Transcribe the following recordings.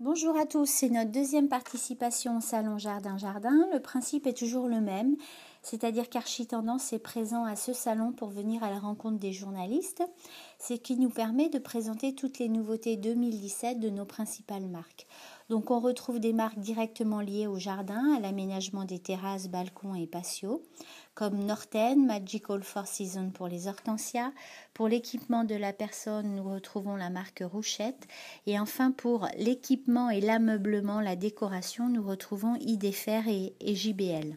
Bonjour à tous, c'est notre deuxième participation au Salon Jardin Jardin. Le principe est toujours le même, c'est-à-dire qu'Architendance est présent à ce salon pour venir à la rencontre des journalistes, ce qui nous permet de présenter toutes les nouveautés 2017 de nos principales marques. Donc on retrouve des marques directement liées au jardin, à l'aménagement des terrasses, balcons et patios, comme Norten, Magical Four Seasons pour les hortensias. Pour l'équipement de la personne, nous retrouvons la marque Rouchette. Et enfin, pour l'équipement et l'ameublement, la décoration, nous retrouvons IDFR et, et JBL.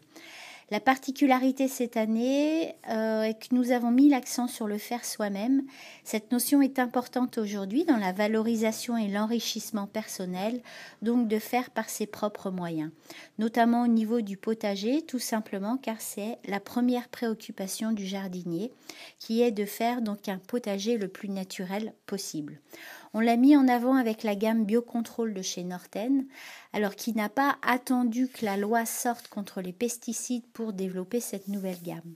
La particularité cette année euh, est que nous avons mis l'accent sur le faire soi-même. Cette notion est importante aujourd'hui dans la valorisation et l'enrichissement personnel, donc de faire par ses propres moyens, notamment au niveau du potager, tout simplement car c'est la première préoccupation du jardinier, qui est de faire donc un potager le plus naturel possible. On l'a mis en avant avec la gamme Biocontrôle de chez Norten, alors qui n'a pas attendu que la loi sorte contre les pesticides pour développer cette nouvelle gamme.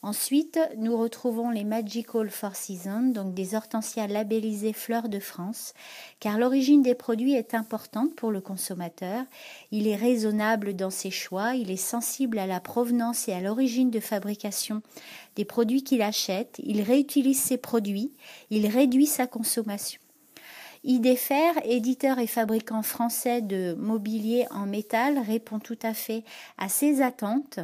Ensuite, nous retrouvons les Magical Four Seasons, donc des hortensias labellisées fleurs de France, car l'origine des produits est importante pour le consommateur. Il est raisonnable dans ses choix, il est sensible à la provenance et à l'origine de fabrication des produits qu'il achète, il réutilise ses produits, il réduit sa consommation IDFR, éditeur et fabricant français de mobilier en métal, répond tout à fait à ces attentes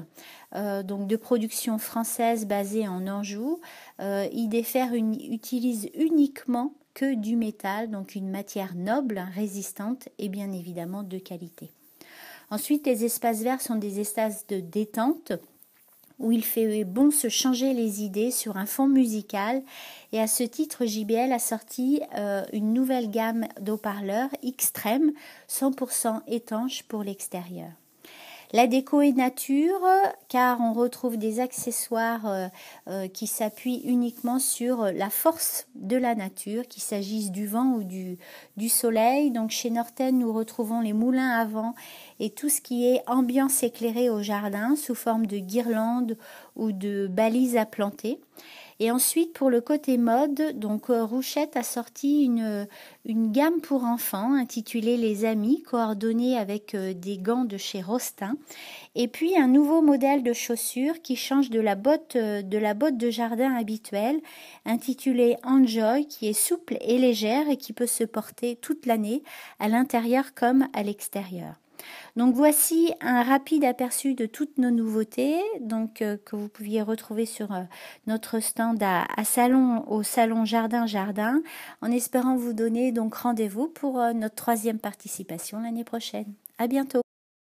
euh, donc de production française basée en Anjou. Euh, IDFR utilise uniquement que du métal, donc une matière noble, résistante et bien évidemment de qualité. Ensuite, les espaces verts sont des espaces de détente où il fait bon se changer les idées sur un fond musical. Et à ce titre, JBL a sorti euh, une nouvelle gamme d'eau-parleurs extrême, 100% étanche pour l'extérieur. La déco est nature car on retrouve des accessoires euh, euh, qui s'appuient uniquement sur la force de la nature, qu'il s'agisse du vent ou du, du soleil. Donc chez Norten, nous retrouvons les moulins à vent et tout ce qui est ambiance éclairée au jardin sous forme de guirlandes ou de balises à planter. Et ensuite, pour le côté mode, donc euh, Rouchette a sorti une, gamme pour enfants intitulée Les Amis, coordonnée avec euh, des gants de chez Rostin. Et puis un nouveau modèle de chaussures qui change de la botte euh, de, la botte de jardin habituelle, intitulée Enjoy, qui est souple et légère et qui peut se porter toute l'année, à l'intérieur comme à l'extérieur. Donc voici un rapide aperçu de toutes nos nouveautés donc, euh, que vous pouviez retrouver sur euh, notre stand à, Salon, au Salon Jardin Jardin, en espérant vous donner donc rendez-vous pour euh, notre troisième participation l'année prochaine. À bientôt.